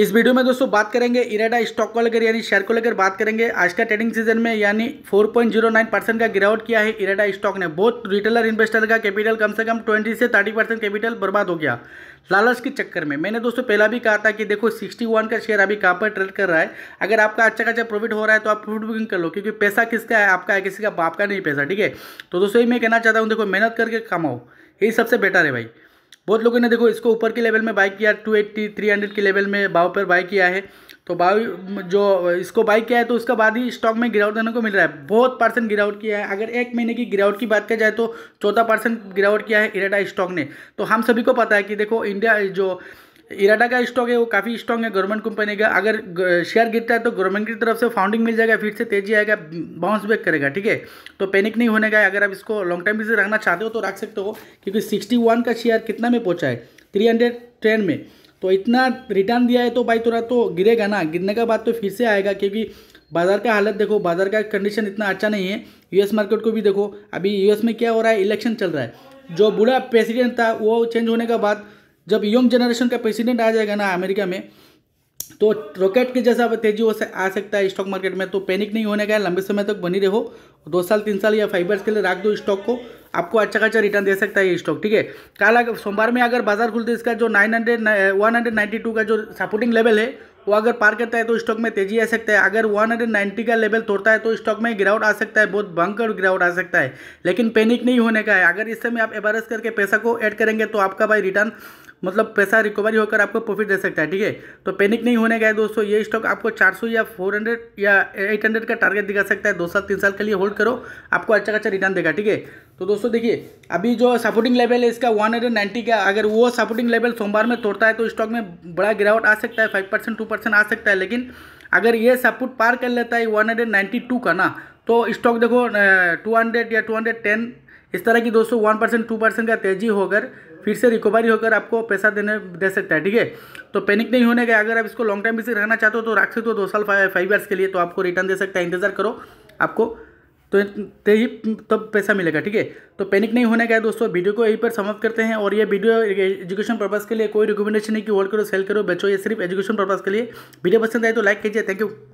इस वीडियो में दोस्तों बात करेंगे इरेडा स्टॉक को लेकर यानी शेयर को लेकर बात करेंगे आज का ट्रेडिंग सीजन में यानी 4.09 परसेंट का गिरावट किया है इरेडा स्टॉक ने बहुत रिटेलर इन्वेस्टर का कैपिटल कम से कम 20 से 30 परसेंट कैपिटल बर्बाद हो गया लालच के चक्कर में मैंने दोस्तों पहला भी कहा था कि देखो सिक्सटी का शेयर अभी कहाँ पर ट्रेड कर रहा है अगर आपका अच्छा खासा प्रॉफिट हो रहा है तो आप प्रॉफिट बुकिंग कर लो क्योंकि पैसा किसका है आपका है किसी का बाप का नहीं पैसा ठीक है तो दोस्तों ये मैं कहना चाहता हूँ देखो मेहनत करके कमाओ यही सबसे बेटर है भाई बहुत लोगों ने देखो इसको ऊपर के लेवल में बाई किया टू एट्टी थ्री हंड्रेड के लेवल में भाव पर बाई किया है तो भाव जो इसको बाई किया है तो उसका बाद ही स्टॉक में गिरावट देने को मिल रहा है बहुत परसेंट गिरावट किया है अगर एक महीने की गिरावट की बात की जाए तो चौदह परसेंट गिरावट किया है इराडा स्टॉक ने तो हम सभी को पता है कि देखो इंडिया जो इराडा का स्टॉक है वो काफ़ी स्ट्रॉन्ग है गवर्नमेंट कंपनी का अगर शेयर गिरता है तो गवर्नमेंट की तरफ से फाउंडिंग मिल जाएगा फिर से तेजी आएगा बाउंस बैक करेगा ठीक है तो पैनिक नहीं होने का है अगर आप इसको लॉन्ग टाइम से रखना चाहते हो तो रख सकते हो क्योंकि सिक्सटी वन का शेयर कितना में पहुँचा है थ्री हंड्रेड टेन में तो इतना रिटर्न दिया है तो भाई थोड़ा तो गिरेगा ना गिरने का बाद तो फिर से आएगा क्योंकि बाजार का हालत देखो बाजार का कंडीशन इतना अच्छा नहीं है यूएस मार्केट को भी देखो अभी यूएस में क्या हो रहा है इलेक्शन चल रहा है जो बुरा प्रेसिडेंट था वो चेंज होने के बाद जब यंग जनरेशन का प्रेसिडेंट आ जाएगा ना अमेरिका में तो रॉकेट के जैसा तेजी से आ सकता है स्टॉक मार्केट में तो पैनिक नहीं होने का है लंबे समय तक बनी रहो दो साल तीन साल या फाइव ईयर्स के लिए रख दो स्टॉक को आपको अच्छा खासा रिटर्न दे सकता है ये स्टॉक ठीक है कल अगर सोमवार में अगर बाजार खुलते इसका जो nine hundred one hundred ninety two का जो सपोर्टिंग लेवल है वो अगर पार करता है तो स्टॉक में तेजी आ सकता है अगर 190 का लेवल तोड़ता है तो स्टॉक में गिरावट आ सकता है बहुत भंकर गिरावट आ सकता है लेकिन पैनिक नहीं होने का है अगर इस समय आप एवरेस्ट करके पैसा को ऐड करेंगे तो आपका भाई रिटर्न मतलब पैसा रिकवरी होकर आपको प्रॉफिट दे सकता है ठीक है तो पैनिक नहीं होने का दोस्तों ये स्टॉक आपको 400 या 400 या 800 का टारगेट दिखा सकता है दो साल तीन साल के लिए होल्ड करो आपको अच्छा अच्छा रिटर्न देगा ठीक है तो दोस्तों देखिए अभी जो सपोर्टिंग लेवल है इसका वन का अगर वो सपोर्टिंग लेवल सोमवार में तोड़ता है तो स्टॉक में बड़ा गिरावट आ सकता है फाइव परसेंट टू परसेंट आ सकता है लेकिन अगर ये सपोर्ट पार कर लेता है वन का ना तो स्टॉक देखो 200 या 210 इस तरह की दोस्तों वन परसेंट टू परसेंट का तेजी होकर फिर से रिकवरी होकर आपको पैसा देने दे सकता है ठीक है तो पैनिक नहीं होने का अगर आप इसको लॉन्ग टाइम बेसिस रखना चाहते हो तो रख सकते हो दो साल फाइव ईयर्स के लिए तो आपको रिटर्न दे सकता है इंतजार करो आपको तो तेजी तो तब तो पैसा मिलेगा ठीक है तो पैनिक नहीं होने का है दोस्तों वीडियो को यहीं पर समाप्त करते हैं और ये वीडियो एजुकेशन पर्पज़ के लिए कोई रिकमेंडेशन नहीं कि होल्ड करो सेल करो बेचो ये सिर्फ एजुकेशन पर्पज़ के लिए वीडियो पसंद आए तो लाइक कीजिए थैंक यू